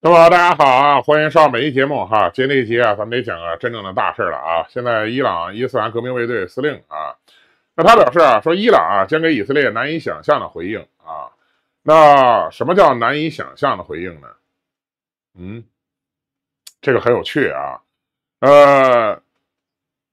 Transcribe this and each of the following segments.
那么大家好啊，欢迎收看本期节目哈。今天这一集啊，咱们得讲个真正的大事了啊。现在伊朗伊斯兰革命卫队司令啊，那他表示啊，说伊朗啊将给以色列难以想象的回应啊。那什么叫难以想象的回应呢？嗯，这个很有趣啊。呃，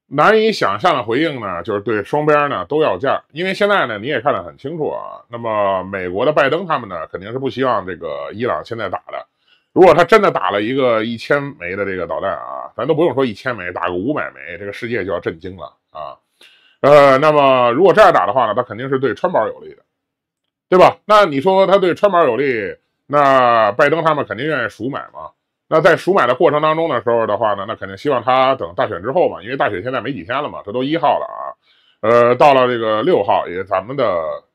难以想象的回应呢，就是对双边呢都要价，因为现在呢你也看得很清楚啊。那么美国的拜登他们呢，肯定是不希望这个伊朗现在打的。如果他真的打了一个一千枚的这个导弹啊，咱都不用说一千枚，打个五百枚，这个世界就要震惊了啊。呃，那么如果这样打的话呢，他肯定是对川宝有利的，对吧？那你说他对川宝有利，那拜登他们肯定愿意赎买嘛？那在赎买的过程当中的时候的话呢，那肯定希望他等大选之后嘛，因为大选现在没几天了嘛，这都一号了啊。呃，到了这个六号，也咱们的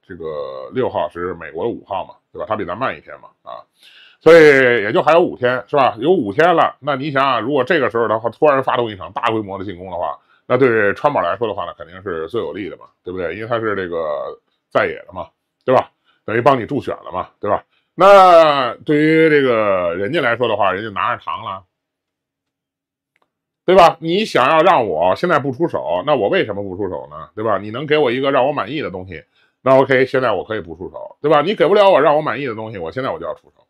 这个六号是美国的五号嘛，对吧？他比咱慢一天嘛，啊。所以也就还有五天，是吧？有五天了，那你想，如果这个时候的话，突然发动一场大规模的进攻的话，那对川宝来说的话呢，肯定是最有利的嘛，对不对？因为他是这个在野的嘛，对吧？等于帮你助选了嘛，对吧？那对于这个人家来说的话，人家拿着糖了，对吧？你想要让我现在不出手，那我为什么不出手呢？对吧？你能给我一个让我满意的东西，那 OK，现在我可以不出手，对吧？你给不了我让我满意的东西，我现在我就要出手。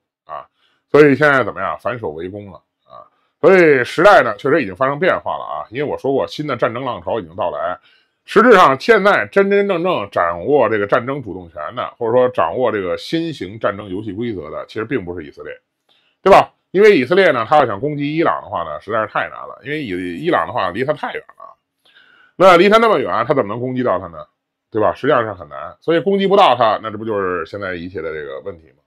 所以现在怎么样？反守为攻了啊！所以时代呢，确实已经发生变化了啊！因为我说过，新的战争浪潮已经到来。实质上，现在真真正正掌握这个战争主动权的，或者说掌握这个新型战争游戏规则的，其实并不是以色列，对吧？因为以色列呢，他要想攻击伊朗的话呢，实在是太难了，因为以伊朗的话离他太远了。那离他那么远，他怎么能攻击到他呢？对吧？实际上是很难，所以攻击不到他，那这不就是现在一切的这个问题吗？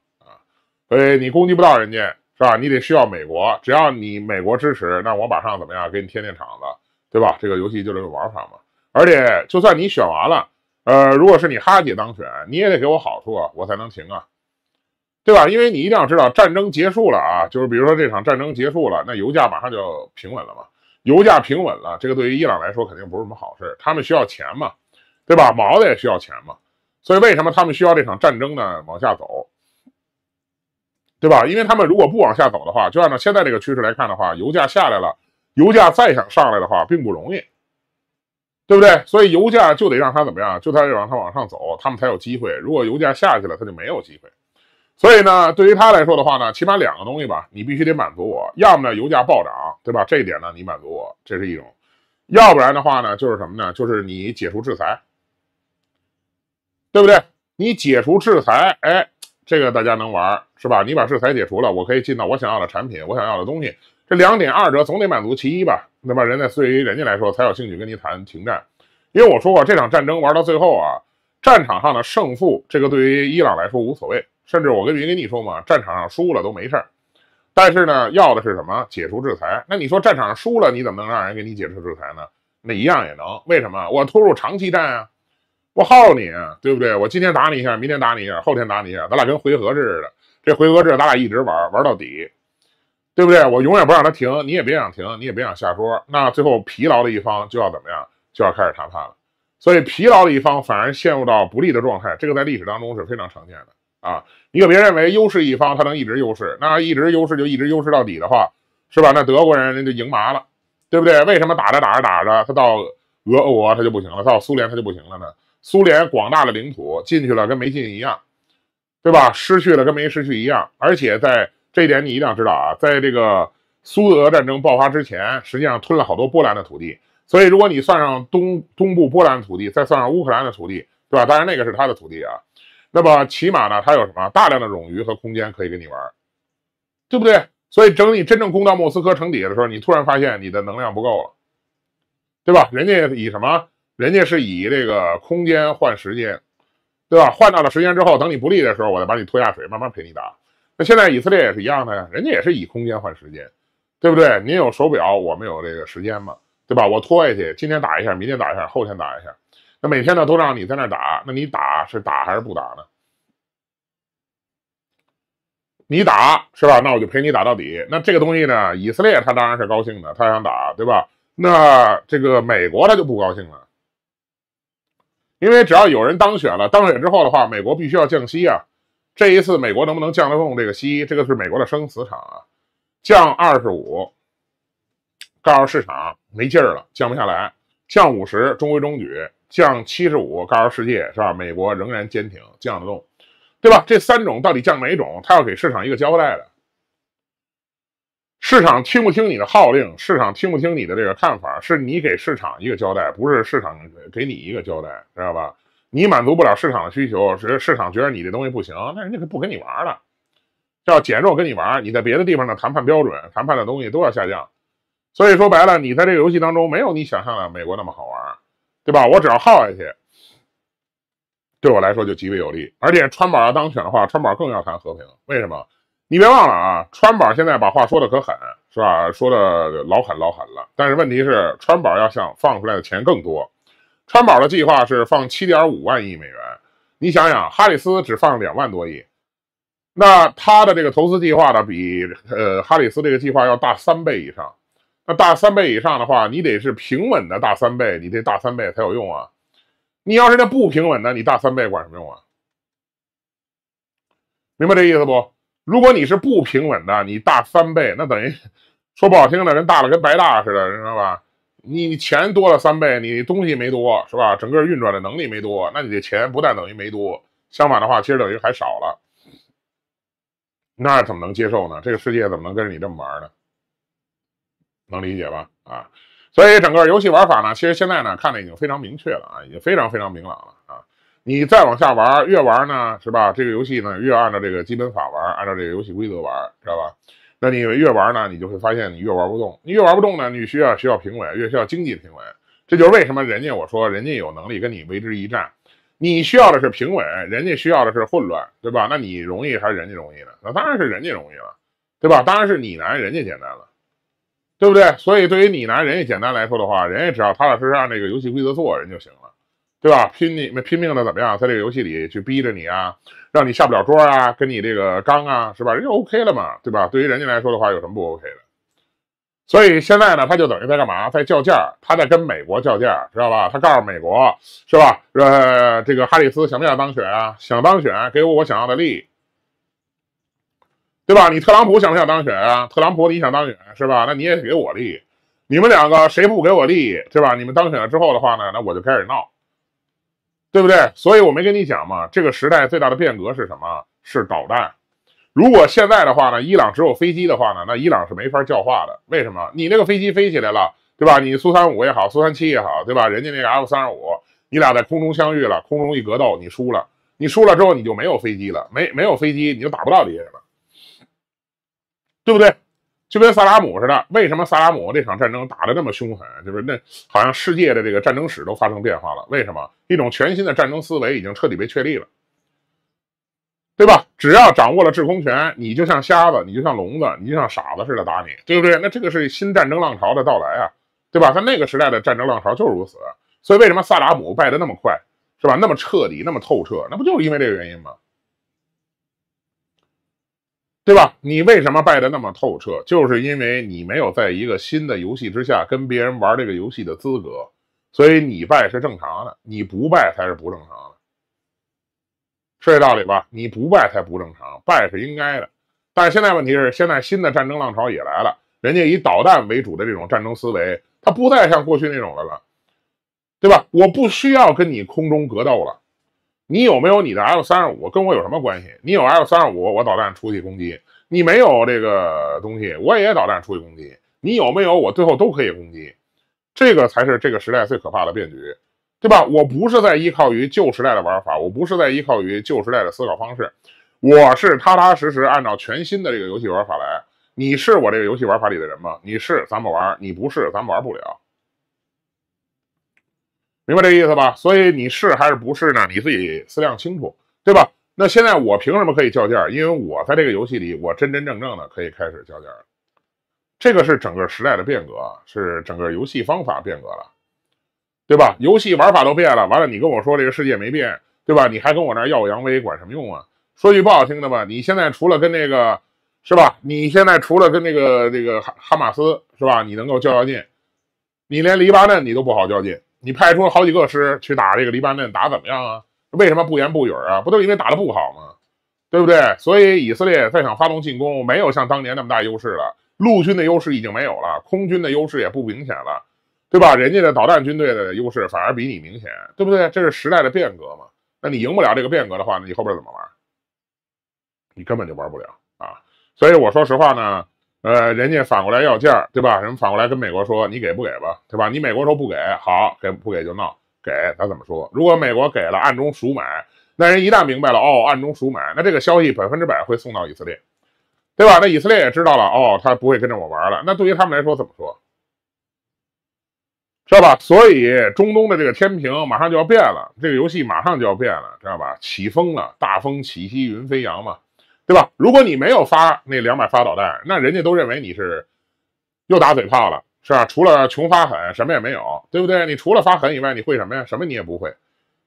呃，你攻击不到人家是吧？你得需要美国，只要你美国支持，那我马上怎么样给你添添场子，对吧？这个游戏就这个玩法嘛。而且就算你选完了，呃，如果是你哈姐当选，你也得给我好处，啊，我才能停啊，对吧？因为你一定要知道，战争结束了啊，就是比如说这场战争结束了，那油价马上就要平稳了嘛。油价平稳了，这个对于伊朗来说肯定不是什么好事，他们需要钱嘛，对吧？毛子也需要钱嘛。所以为什么他们需要这场战争呢？往下走。对吧？因为他们如果不往下走的话，就按照现在这个趋势来看的话，油价下来了，油价再想上来的话，并不容易，对不对？所以油价就得让它怎么样，就它让它往上走，他们才有机会。如果油价下去了，它就没有机会。所以呢，对于他来说的话呢，起码两个东西吧，你必须得满足我，要么呢，油价暴涨，对吧？这一点呢，你满足我，这是一种；要不然的话呢，就是什么呢？就是你解除制裁，对不对？你解除制裁，哎。这个大家能玩是吧？你把制裁解除了，我可以进到我想要的产品，我想要的东西。这两点二者总得满足其一吧？那么人家对于人家来说才有兴趣跟你谈停战。因为我说过，这场战争玩到最后啊，战场上的胜负这个对于伊朗来说无所谓。甚至我跟云尼你说嘛，战场上输了都没事儿。但是呢，要的是什么？解除制裁。那你说战场上输了，你怎么能让人给你解除制裁呢？那一样也能。为什么？我拖入长期战啊。耗你，对不对？我今天打你一下，明天打你一下，后天打你一下，咱俩跟回合制似的。这回合制，咱俩一直玩，玩到底，对不对？我永远不让他停，你也别想停，你也别想下桌。那最后疲劳的一方就要怎么样？就要开始谈判了。所以疲劳的一方反而陷入到不利的状态，这个在历史当中是非常常见的啊！你可别认为优势一方他能一直优势，那一直优势就一直优势到底的话，是吧？那德国人那就赢麻了，对不对？为什么打着打着打着，他到俄国他就不行了，到苏联他就不行了呢？苏联广大的领土进去了，跟没进一样，对吧？失去了跟没失去一样。而且在这一点你一定要知道啊，在这个苏俄战争爆发之前，实际上吞了好多波兰的土地。所以如果你算上东东部波兰的土地，再算上乌克兰的土地，对吧？当然那个是他的土地啊。那么起码呢，他有什么大量的冗余和空间可以跟你玩，对不对？所以等你真正攻到莫斯科城底下的时候，你突然发现你的能量不够了，对吧？人家以什么？人家是以这个空间换时间，对吧？换到了时间之后，等你不利的时候，我再把你拖下水，慢慢陪你打。那现在以色列也是一样的呀，人家也是以空间换时间，对不对？您有手表，我们有这个时间嘛，对吧？我拖下去，今天打一下，明天打一下，后天打一下，那每天呢都让你在那打，那你打是打还是不打呢？你打是吧？那我就陪你打到底。那这个东西呢，以色列他当然是高兴的，他想打，对吧？那这个美国他就不高兴了。因为只要有人当选了，当选之后的话，美国必须要降息啊。这一次美国能不能降得动这个息？这个是美国的生死场啊。降二十五，告诉市场没劲儿了，降不下来；降五十，中规中矩；降七十五，告诉世界是吧？美国仍然坚挺，降得动，对吧？这三种到底降哪种？他要给市场一个交代的。市场听不听你的号令？市场听不听你的这个看法？是你给市场一个交代，不是市场给你一个交代，知道吧？你满足不了市场的需求，是市场觉得你这东西不行，那人家可不跟你玩了，要减弱跟你玩，你在别的地方的谈判标准、谈判的东西都要下降。所以说白了，你在这个游戏当中没有你想象的美国那么好玩，对吧？我只要耗下去，对我来说就极为有利。而且川宝要当选的话，川宝更要谈和平，为什么？你别忘了啊，川宝现在把话说的可狠，是吧？说的老狠老狠了。但是问题是，川宝要想放出来的钱更多，川宝的计划是放七点五万亿美元。你想想，哈里斯只放两万多亿，那他的这个投资计划呢，比呃哈里斯这个计划要大三倍以上。那大三倍以上的话，你得是平稳的大三倍，你这大三倍才有用啊。你要是那不平稳的，你大三倍管什么用啊？明白这意思不？如果你是不平稳的，你大三倍，那等于说不好听的，人大了跟白大似的，知道吧？你钱多了三倍，你东西没多，是吧？整个运转的能力没多，那你这钱不但等于没多，相反的话，其实等于还少了。那怎么能接受呢？这个世界怎么能跟着你这么玩呢？能理解吧？啊，所以整个游戏玩法呢，其实现在呢，看的已经非常明确了啊，已经非常非常明朗了啊。你再往下玩，越玩呢，是吧？这个游戏呢，越按照这个基本法玩，按照这个游戏规则玩，知道吧？那你越玩呢，你就会发现你越玩不动。你越玩不动呢，你需要需要评委，越需要经济的评委。这就是为什么人家我说人家有能力跟你为之一战，你需要的是评委，人家需要的是混乱，对吧？那你容易还是人家容易呢？那当然是人家容易了，对吧？当然是你难人家简单了，对不对？所以对于你难人家简单来说的话，人家只要踏踏实实按这个游戏规则做人就行。对吧？拼你们拼命的怎么样？在这个游戏里去逼着你啊，让你下不了桌啊，跟你这个刚啊，是吧？人就 OK 了嘛，对吧？对于人家来说的话，有什么不 OK 的？所以现在呢，他就等于在干嘛？在较劲儿，他在跟美国较劲儿，知道吧？他告诉美国，是吧？呃，这个哈里斯想不想当选啊？想当选，给我我想要的利益，对吧？你特朗普想不想当选啊？特朗普你想当选是吧？那你也给我利，益，你们两个谁不给我利益，是吧？你们当选了之后的话呢，那我就开始闹。对不对？所以我没跟你讲嘛，这个时代最大的变革是什么？是导弹。如果现在的话呢，伊朗只有飞机的话呢，那伊朗是没法教化的。为什么？你那个飞机飞起来了，对吧？你苏三五也好，苏三七也好，对吧？人家那个 F 三十五，你俩在空中相遇了，空中一格斗，你输了，你输了之后你就没有飞机了，没没有飞机你就打不到敌人了，对不对？就跟萨拉姆似的，为什么萨拉姆这场战争打的那么凶狠？就是那好像世界的这个战争史都发生变化了。为什么一种全新的战争思维已经彻底被确立了，对吧？只要掌握了制空权，你就像瞎子，你就像聋子，你就像傻子似的打你，对不对？那这个是新战争浪潮的到来啊，对吧？在那个时代的战争浪潮就是如此。所以为什么萨达姆败得那么快，是吧？那么彻底，那么透彻，那不就是因为这个原因吗？对吧？你为什么败的那么透彻？就是因为你没有在一个新的游戏之下跟别人玩这个游戏的资格，所以你败是正常的，你不败才是不正常的，是这道理吧？你不败才不正常，败是应该的。但是现在问题是，现在新的战争浪潮也来了，人家以导弹为主的这种战争思维，它不再像过去那种的了，对吧？我不需要跟你空中格斗了。你有没有你的 L 三十五跟我有什么关系？你有 L 三十五，我导弹出去攻击；你没有这个东西，我也导弹出去攻击。你有没有？我最后都可以攻击。这个才是这个时代最可怕的变局，对吧？我不是在依靠于旧时代的玩法，我不是在依靠于旧时代的思考方式，我是踏踏实实按照全新的这个游戏玩法来。你是我这个游戏玩法里的人吗？你是咱们玩，你不是，咱们玩不了。明白这意思吧？所以你是还是不是呢？你自己思量清楚，对吧？那现在我凭什么可以较劲儿？因为我在这个游戏里，我真真正正的可以开始较劲儿。这个是整个时代的变革，是整个游戏方法变革了，对吧？游戏玩法都变了，完了你跟我说这个世界没变，对吧？你还跟我那耀武扬威，管什么用啊？说句不好听的吧，你现在除了跟那个，是吧？你现在除了跟那个这个哈哈马斯，是吧？你能够较较劲，你连黎巴嫩你都不好较劲。你派出了好几个师去打这个黎巴嫩，打怎么样啊？为什么不言不语啊？不都因为打得不好吗？对不对？所以以色列再想发动进攻，没有像当年那么大优势了，陆军的优势已经没有了，空军的优势也不明显了，对吧？人家的导弹军队的优势反而比你明显，对不对？这是时代的变革嘛？那你赢不了这个变革的话，你后边怎么玩？你根本就玩不了啊！所以我说实话呢。呃，人家反过来要价对吧？人反过来跟美国说，你给不给吧，对吧？你美国说不给，好，给不给就闹，给他怎么说？如果美国给了暗中赎买，那人一旦明白了，哦，暗中赎买，那这个消息百分之百会送到以色列，对吧？那以色列也知道了，哦，他不会跟着我玩了，那对于他们来说怎么说？知道吧？所以中东的这个天平马上就要变了，这个游戏马上就要变了，知道吧？起风了，大风起兮云飞扬嘛。对吧？如果你没有发那两百发导弹，那人家都认为你是又打嘴炮了，是吧？除了穷发狠，什么也没有，对不对？你除了发狠以外，你会什么呀？什么你也不会，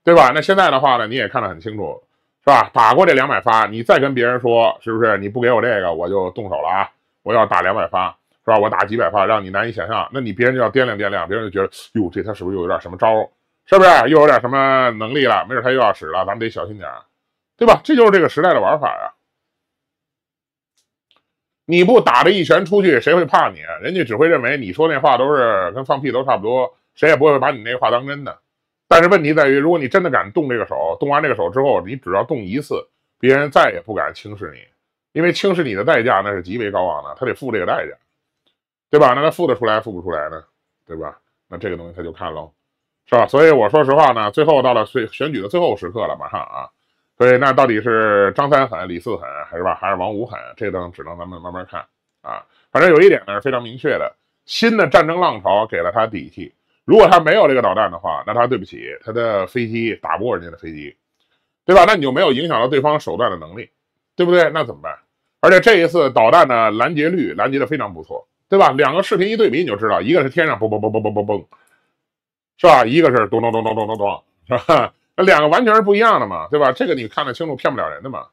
对吧？那现在的话呢，你也看得很清楚，是吧？打过这两百发，你再跟别人说，是不是？你不给我这个，我就动手了啊！我要打两百发，是吧？我打几百发，让你难以想象。那你别人就要掂量掂量，别人就觉得，哟，这他是不是又有点什么招？是不是又有点什么能力了？没准他又要使了，咱们得小心点对吧？这就是这个时代的玩法呀。你不打这一拳出去，谁会怕你？人家只会认为你说那话都是跟放屁都差不多，谁也不会把你那话当真的。但是问题在于，如果你真的敢动这个手，动完这个手之后，你只要动一次，别人再也不敢轻视你，因为轻视你的代价那是极为高昂的，他得付这个代价，对吧？那他付得出来，付不出来呢？对吧？那这个东西他就看喽，是吧？所以我说实话呢，最后到了最选举的最后时刻了，马上啊。所以，那到底是张三狠、李四狠，还是吧，还是王五狠？这等只能咱们慢慢看啊。反正有一点呢是非常明确的，新的战争浪潮给了他底气。如果他没有这个导弹的话，那他对不起他的飞机打不过人家的飞机，对吧？那你就没有影响到对方手段的能力，对不对？那怎么办？而且这一次导弹的拦截率拦截的非常不错，对吧？两个视频一对比，你就知道，一个是天上嘣嘣嘣嘣嘣嘣嘣，是吧？一个是咚咚咚咚咚咚咚，是吧？那两个完全是不一样的嘛，对吧？这个你看得清楚，骗不了人的嘛。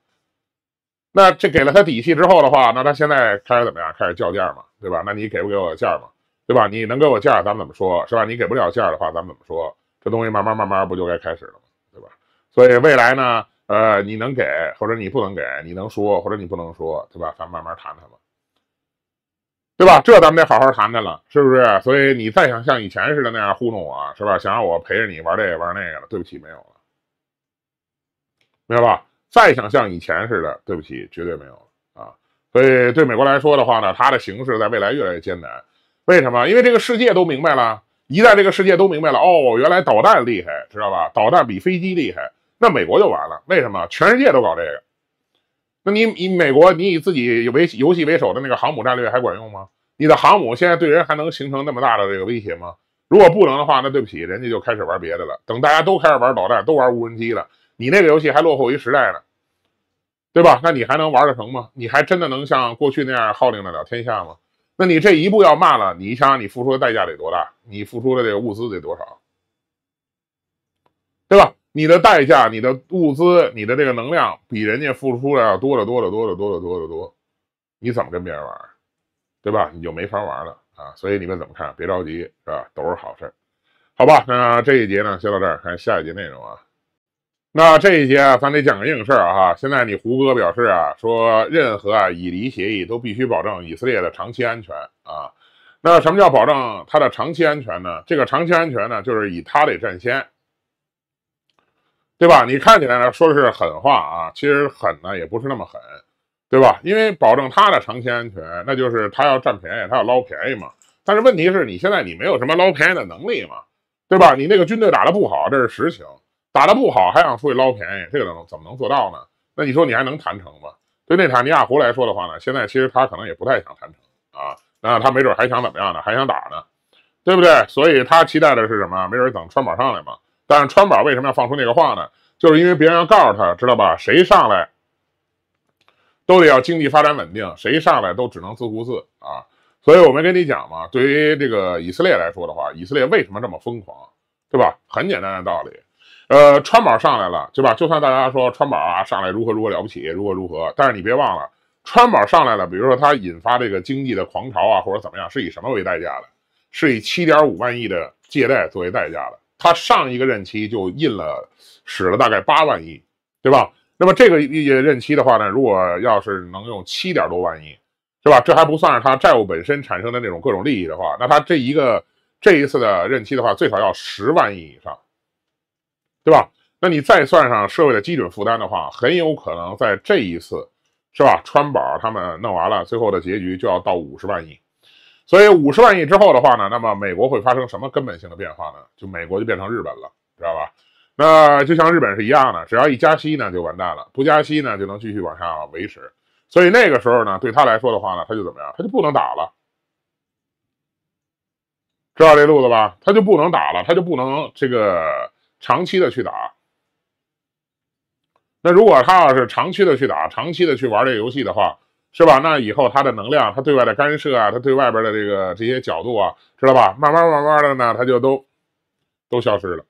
那这给了他底气之后的话，那他现在开始怎么样？开始较劲儿嘛，对吧？那你给不给我价儿嘛，对吧？你能给我价儿，咱们怎么说，是吧？你给不了价儿的话，咱们怎么说？这东西慢慢慢慢不就该开始了吗，对吧？所以未来呢，呃，你能给或者你不能给，你能说或者你不能说，对吧？咱慢慢谈谈嘛，对吧？这咱们得好好谈谈了，是不是？所以你再想像以前似的那样糊弄我，是吧？想让我陪着你玩这个玩那个了，对不起，没有。明白吧？再想像以前似的，对不起，绝对没有了啊！所以对美国来说的话呢，它的形势在未来越来越艰难。为什么？因为这个世界都明白了，一在这个世界都明白了哦，原来导弹厉害，知道吧？导弹比飞机厉害，那美国就完了。为什么？全世界都搞这个，那你以美国，你以自己为游戏为首的那个航母战略还管用吗？你的航母现在对人还能形成那么大的这个威胁吗？如果不能的话，那对不起，人家就开始玩别的了。等大家都开始玩导弹，都玩无人机了。你那个游戏还落后于时代了，对吧？那你还能玩得成吗？你还真的能像过去那样号令得了天下吗？那你这一步要慢了，你想想你付出的代价得多大，你付出的这个物资得多少，对吧？你的代价、你的物资、你的这个能量，比人家付出的要多得多得多得多得多得多，你怎么跟别人玩，对吧？你就没法玩了啊！所以你们怎么看？别着急，是吧？都是好事，好吧？那这一节呢，先到这儿，看下一节内容啊。那这一节啊，咱得讲个硬事儿啊。现在你胡哥表示啊，说任何啊以黎协议都必须保证以色列的长期安全啊。那什么叫保证他的长期安全呢？这个长期安全呢，就是以他得占先，对吧？你看起来呢说的是狠话啊，其实狠呢也不是那么狠，对吧？因为保证他的长期安全，那就是他要占便宜，他要捞便宜嘛。但是问题是你现在你没有什么捞便宜的能力嘛，对吧？你那个军队打得不好，这是实情。打得不好，还想出去捞便宜，这个能怎么能做到呢？那你说你还能谈成吗？对内塔尼亚胡来说的话呢，现在其实他可能也不太想谈成啊。那他没准还想怎么样呢？还想打呢，对不对？所以他期待的是什么？没准等川宝上来嘛。但是川宝为什么要放出那个话呢？就是因为别人要告诉他知道吧，谁上来都得要经济发展稳定，谁上来都只能自顾自啊。所以我没跟你讲嘛，对于这个以色列来说的话，以色列为什么这么疯狂，对吧？很简单的道理。呃，川宝上来了，对吧？就算大家说川宝啊上来如何如何了不起，如何如何，但是你别忘了，川宝上来了，比如说他引发这个经济的狂潮啊，或者怎么样，是以什么为代价的？是以七点五万亿的借贷作为代价的。他上一个任期就印了使了大概八万亿，对吧？那么这个一任期的话呢，如果要是能用七点多万亿，是吧？这还不算是他债务本身产生的那种各种利益的话，那他这一个这一次的任期的话，最少要十万亿以上。对吧？那你再算上社会的基准负担的话，很有可能在这一次，是吧？川宝他们弄完了，最后的结局就要到五十万亿。所以五十万亿之后的话呢，那么美国会发生什么根本性的变化呢？就美国就变成日本了，知道吧？那就像日本是一样的，只要一加息呢就完蛋了，不加息呢就能继续往下维持。所以那个时候呢，对他来说的话呢，他就怎么样？他就不能打了，知道这路子吧？他就不能打了，他就不能这个。长期的去打，那如果他要是长期的去打，长期的去玩这游戏的话，是吧？那以后他的能量，他对外的干涉啊，他对外边的这个这些角度啊，知道吧？慢慢慢慢的呢，他就都都消失了，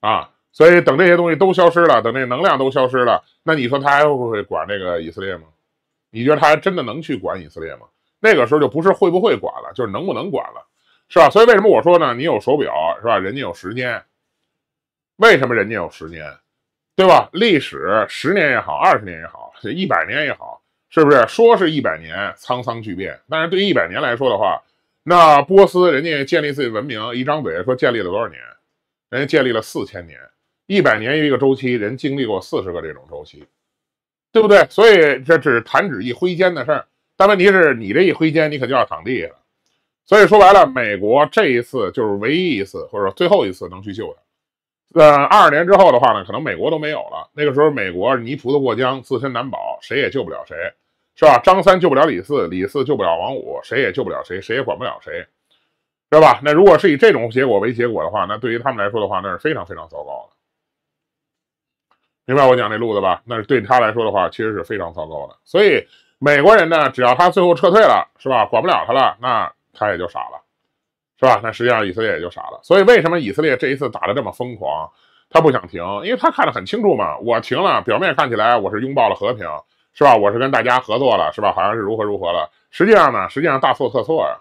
啊！所以等这些东西都消失了，等这能量都消失了，那你说他还会不会管这个以色列吗？你觉得他还真的能去管以色列吗？那个时候就不是会不会管了，就是能不能管了，是吧？所以为什么我说呢？你有手表是吧？人家有时间。为什么人家有十年，对吧？历史十年也好，二十年也好，一百年也好，是不是说是一百年沧桑巨变？但是对于一百年来说的话，那波斯人家建立自己文明，一张嘴说建立了多少年？人家建立了四千年，一百年一个周期，人经历过四十个这种周期，对不对？所以这只是弹指一挥间的事儿。但问题是你这一挥间，你可就要躺地下了。所以说白了，美国这一次就是唯一一次，或者说最后一次能去救他。呃，二十年之后的话呢，可能美国都没有了。那个时候，美国泥菩萨过江，自身难保，谁也救不了谁，是吧？张三救不了李四，李四救不了王五，谁也救不了谁，谁也管不了谁，是吧？那如果是以这种结果为结果的话，那对于他们来说的话，那是非常非常糟糕的。明白我讲这路子吧？那是对他来说的话，其实是非常糟糕的。所以美国人呢，只要他最后撤退了，是吧？管不了他了，那他也就傻了。是吧？那实际上以色列也就傻了。所以为什么以色列这一次打的这么疯狂，他不想停，因为他看得很清楚嘛。我停了，表面看起来我是拥抱了和平，是吧？我是跟大家合作了，是吧？好像是如何如何了。实际上呢，实际上大错特错呀。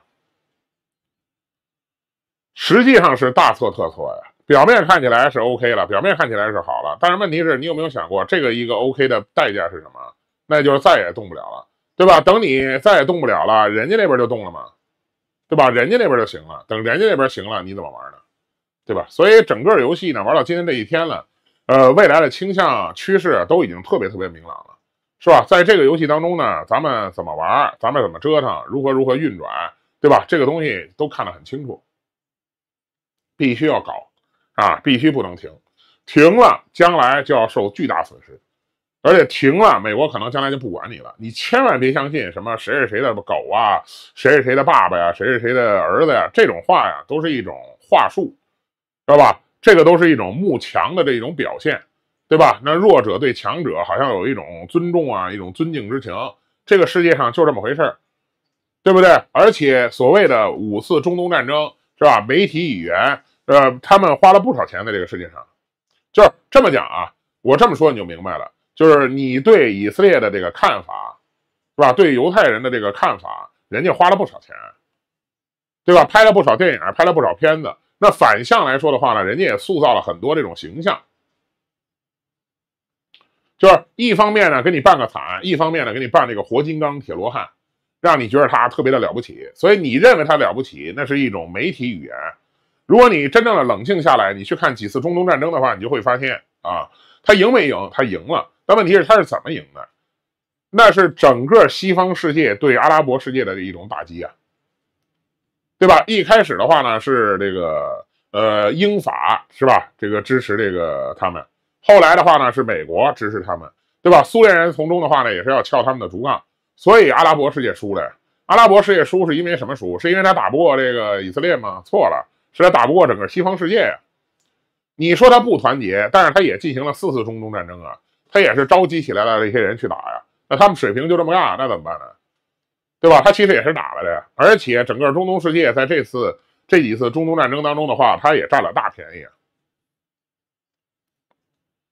实际上是大错特错呀。表面看起来是 OK 了，表面看起来是好了。但是问题是你有没有想过，这个一个 OK 的代价是什么？那就是再也动不了了，对吧？等你再也动不了了，人家那边就动了嘛。对吧？人家那边就行了，等人家那边行了，你怎么玩呢？对吧？所以整个游戏呢，玩到今天这一天了，呃，未来的倾向趋势都已经特别特别明朗了，是吧？在这个游戏当中呢，咱们怎么玩，咱们怎么折腾，如何如何运转，对吧？这个东西都看得很清楚，必须要搞啊，必须不能停，停了将来就要受巨大损失。而且停了，美国可能将来就不管你了。你千万别相信什么谁是谁的狗啊，谁是谁的爸爸呀，谁是谁的儿子呀，这种话呀，都是一种话术，知道吧？这个都是一种慕强的这种表现，对吧？那弱者对强者好像有一种尊重啊，一种尊敬之情。这个世界上就这么回事，对不对？而且所谓的五次中东战争是吧？媒体语言，呃，他们花了不少钱在这个世界上，就是这么讲啊。我这么说你就明白了。就是你对以色列的这个看法，是吧？对犹太人的这个看法，人家花了不少钱，对吧？拍了不少电影，拍了不少片子。那反向来说的话呢，人家也塑造了很多这种形象。就是一方面呢给你办个惨，一方面呢给你办这个活金刚、铁罗汉，让你觉得他特别的了不起。所以你认为他了不起，那是一种媒体语言。如果你真正的冷静下来，你去看几次中东战争的话，你就会发现啊，他赢没赢？他赢了。但问题是他是怎么赢的？那是整个西方世界对阿拉伯世界的一种打击啊，对吧？一开始的话呢是这个呃英法是吧？这个支持这个他们，后来的话呢是美国支持他们，对吧？苏联人从中的话呢也是要撬他们的竹杠，所以阿拉伯世界输了。阿拉伯世界输是因为什么输？是因为他打不过这个以色列吗？错了，是他打不过整个西方世界呀！你说他不团结，但是他也进行了四次中东战争啊！他也是召集起来了这些人去打呀，那他们水平就这么样，那怎么办呢？对吧？他其实也是打了的？而且整个中东世界在这次这几次中东战争当中的话，他也占了大便宜。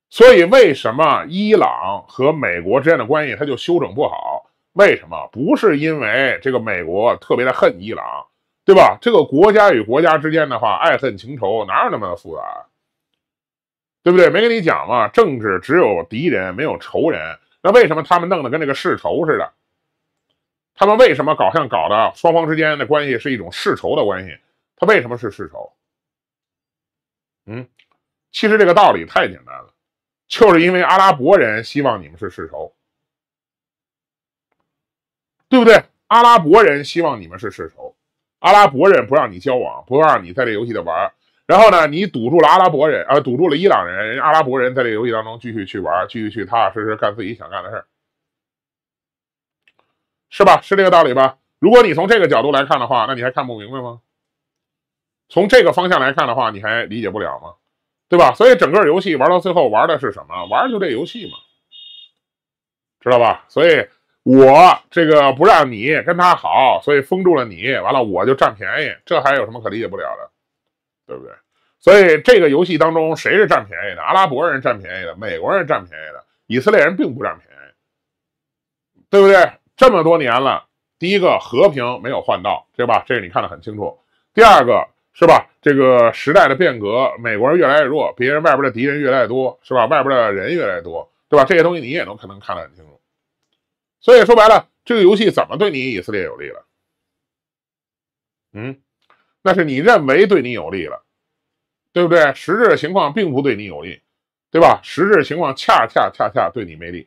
所以为什么伊朗和美国之间的关系他就修整不好？为什么不是因为这个美国特别的恨伊朗，对吧？这个国家与国家之间的话，爱恨情仇哪有那么的复杂？对不对？没跟你讲吗？政治只有敌人没有仇人，那为什么他们弄得跟那个世仇似的？他们为什么搞像搞的双方之间的关系是一种世仇的关系？他为什么是世仇？嗯，其实这个道理太简单了，就是因为阿拉伯人希望你们是世仇，对不对？阿拉伯人希望你们是世仇，阿拉伯人不让你交往，不让你在这游戏里玩。然后呢，你堵住了阿拉伯人，呃，堵住了伊朗人，阿拉伯人在这个游戏当中继续去玩，继续去踏踏实实干自己想干的事儿，是吧？是这个道理吧？如果你从这个角度来看的话，那你还看不明白吗？从这个方向来看的话，你还理解不了吗？对吧？所以整个游戏玩到最后玩的是什么？玩就这游戏嘛，知道吧？所以我这个不让你跟他好，所以封住了你，完了我就占便宜，这还有什么可理解不了的？对不对？所以这个游戏当中，谁是占便宜的？阿拉伯人占便宜的，美国人占便宜的，以色列人并不占便宜，对不对？这么多年了，第一个和平没有换到，对吧？这个你看得很清楚。第二个是吧？这个时代的变革，美国人越来越弱，别人外边的敌人越来越多，是吧？外边的人越来越多，对吧？这些东西你也能可能看得很清楚。所以说白了，这个游戏怎么对你以色列有利了？嗯？那是你认为对你有利了，对不对？实质情况并不对你有利，对吧？实质情况恰恰恰恰对你没利，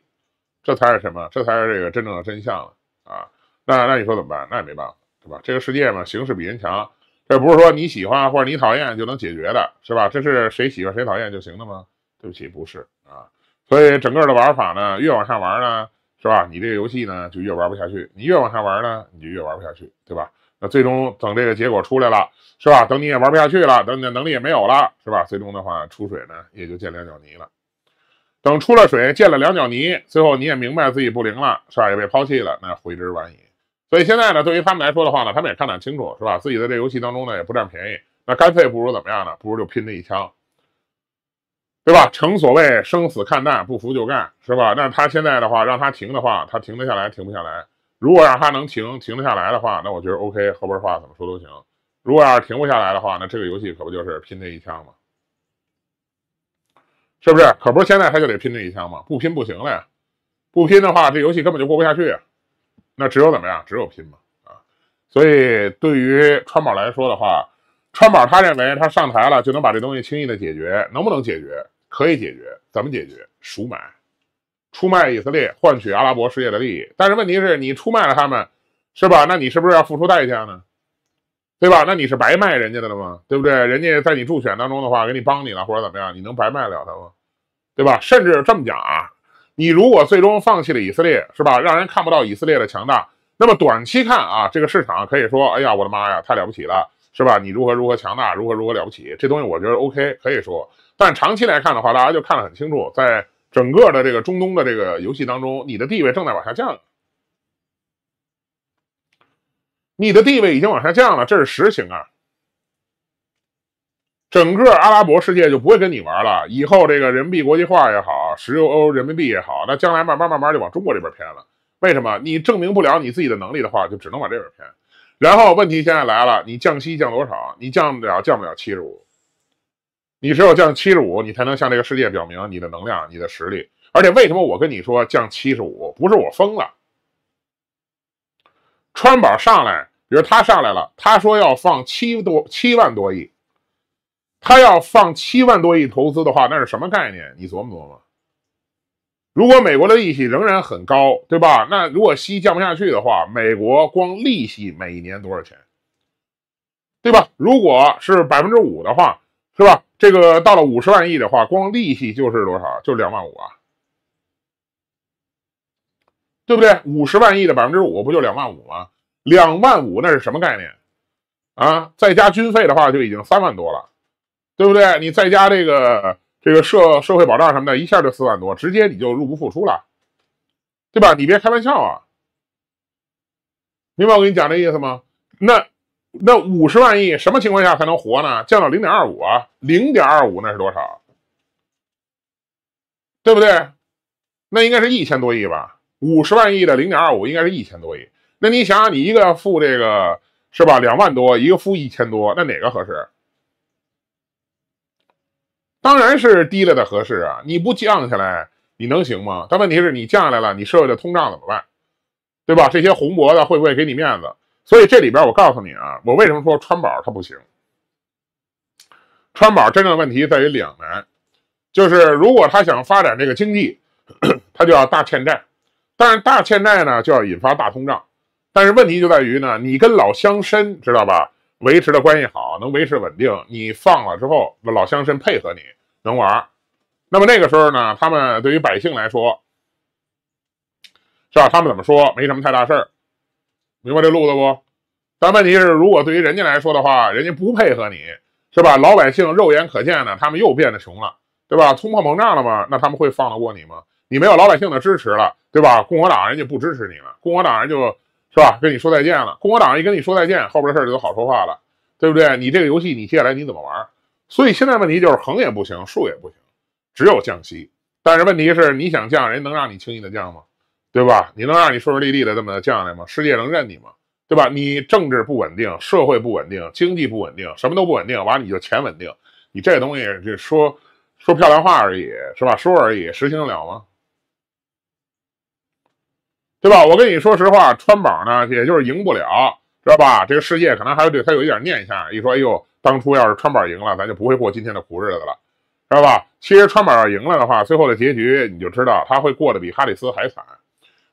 这才是什么？这才是这个真正的真相啊！那那你说怎么办？那也没办法，对吧？这个世界嘛，形势比人强，这不是说你喜欢或者你讨厌就能解决的，是吧？这是谁喜欢谁讨厌就行的吗？对不起，不是啊。所以整个的玩法呢，越往下玩呢，是吧？你这个游戏呢就越玩不下去，你越往下玩呢，你就越玩不下去，对吧？那最终等这个结果出来了，是吧？等你也玩不下去了，等你的能力也没有了，是吧？最终的话出水呢，也就见两脚泥了。等出了水，见了两脚泥，最后你也明白自己不灵了，是吧？也被抛弃了，那悔之晚矣。所以现在呢，对于他们来说的话呢，他们也看得很清楚，是吧？自己在这游戏当中呢，也不占便宜，那干脆不如怎么样呢？不如就拼这一枪，对吧？成所谓生死看淡，不服就干，是吧？那他现在的话，让他停的话，他停得下来，停不下来。如果让他能停停得下来的话，那我觉得 O K，后边话怎么说都行。如果要是停不下来的话，那这个游戏可不就是拼这一枪吗？是不是？可不是现在他就得拼这一枪吗？不拼不行了呀！不拼的话，这游戏根本就过不下去啊，那只有怎么样？只有拼嘛！啊，所以对于川宝来说的话，川宝他认为他上台了就能把这东西轻易的解决，能不能解决？可以解决。怎么解决？赎买。出卖以色列换取阿拉伯世界的利益，但是问题是，你出卖了他们，是吧？那你是不是要付出代价呢？对吧？那你是白卖人家的了吗？对不对？人家在你助选当中的话，给你帮你了，或者怎么样，你能白卖了他吗？对吧？甚至这么讲啊，你如果最终放弃了以色列，是吧？让人看不到以色列的强大，那么短期看啊，这个市场可以说，哎呀，我的妈呀，太了不起了，是吧？你如何如何强大，如何如何了不起，这东西我觉得 OK，可以说。但长期来看的话，大家就看得很清楚，在。整个的这个中东的这个游戏当中，你的地位正在往下降，你的地位已经往下降了，这是实情啊。整个阿拉伯世界就不会跟你玩了。以后这个人民币国际化也好，石油欧人民币也好，那将来慢慢慢慢就往中国这边偏了。为什么？你证明不了你自己的能力的话，就只能往这边偏。然后问题现在来了，你降息降多少？你降不了，降不了七十五。你只有降七十五，你才能向这个世界表明你的能量、你的实力。而且为什么我跟你说降七十五，不是我疯了？川宝上来，比如他上来了，他说要放七多七万多亿，他要放七万多亿投资的话，那是什么概念？你琢磨琢磨。如果美国的利息仍然很高，对吧？那如果息降不下去的话，美国光利息每年多少钱，对吧？如果是百分之五的话，是吧？这个到了五十万亿的话，光利息就是多少？就两万五啊，对不对？五十万亿的百分之五不就两万五吗？两万五那是什么概念啊？再加军费的话就已经三万多了，对不对？你再加这个这个社社会保障什么的，一下就四万多，直接你就入不敷出了，对吧？你别开玩笑啊，明白我跟你讲的意思吗？那。那五十万亿什么情况下才能活呢？降到零点二五啊，零点二五那是多少？对不对？那应该是一千多亿吧？五十万亿的零点二五应该是一千多亿。那你想想，你一个要付这个是吧？两万多，一个付一千多，那哪个合适？当然是低了的合适啊！你不降下来，你能行吗？但问题是你降下来了，你社会的通胀怎么办？对吧？这些红脖子会不会给你面子？所以这里边我告诉你啊，我为什么说川宝它不行？川宝真正的问题在于两难，就是如果他想发展这个经济，他就要大欠债，但是大欠债呢就要引发大通胀，但是问题就在于呢，你跟老乡绅知道吧，维持的关系好，能维持稳定，你放了之后，那老乡绅配合你能玩，那么那个时候呢，他们对于百姓来说，是吧？他们怎么说，没什么太大事儿。明白这路子不？但问题是，如果对于人家来说的话，人家不配合你，是吧？老百姓肉眼可见的，他们又变得穷了，对吧？通货膨胀了嘛，那他们会放得过你吗？你没有老百姓的支持了，对吧？共和党人家不支持你了，共和党人就是吧，跟你说再见了。共和党一跟你说再见，后边的事儿就好说话了，对不对？你这个游戏，你接下来你怎么玩？所以现在问题就是横也不行，竖也不行，只有降息。但是问题是，你想降，人能让你轻易的降吗？对吧？你能让你顺顺利利的这么降来吗？世界能认你吗？对吧？你政治不稳定，社会不稳定，经济不稳定，什么都不稳定，完了你就钱稳定。你这东西这说说漂亮话而已，是吧？说而已，实行得了吗？对吧？我跟你说实话，川宝呢，也就是赢不了，知道吧？这个世界可能还会对他有一点念想。一说，哎呦，当初要是川宝赢了，咱就不会过今天的苦日子了，知道吧？其实川宝要赢了的话，最后的结局你就知道，他会过得比哈里斯还惨。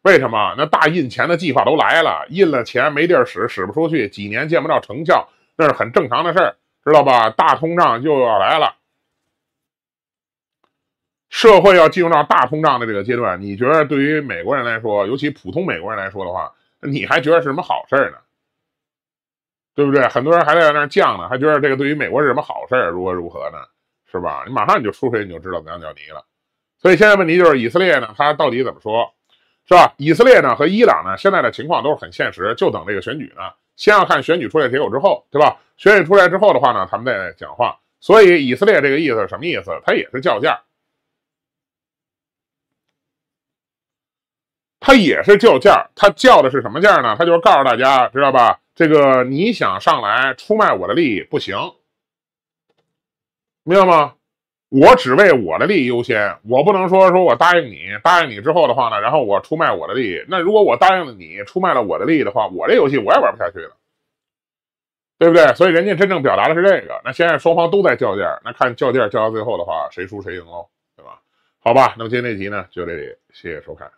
为什么那大印钱的计划都来了，印了钱没地儿使，使不出去，几年见不到成效，那是很正常的事儿，知道吧？大通胀就要来了，社会要进入到大通胀的这个阶段，你觉得对于美国人来说，尤其普通美国人来说的话，你还觉得是什么好事儿呢？对不对？很多人还在那儿犟呢，还觉得这个对于美国是什么好事儿，如何如何呢？是吧？你马上你就出水，你就知道怎样叫泥了。所以现在问题就是以色列呢，他到底怎么说？是吧？以色列呢和伊朗呢，现在的情况都是很现实，就等这个选举呢。先要看选举出来结果之后，对吧？选举出来之后的话呢，他们再讲话。所以以色列这个意思是什么意思？他也是叫价，他也是叫价。他叫的是什么价呢？他就是告诉大家，知道吧？这个你想上来出卖我的利益不行，明白吗？我只为我的利益优先，我不能说说我答应你，答应你之后的话呢，然后我出卖我的利益。那如果我答应了你，出卖了我的利益的话，我这游戏我也玩不下去了，对不对？所以人家真正表达的是这个。那现在双方都在较劲儿，那看较劲儿到最后的话，谁输谁赢喽，对吧？好吧，那么今天这集呢，就这里，谢谢收看。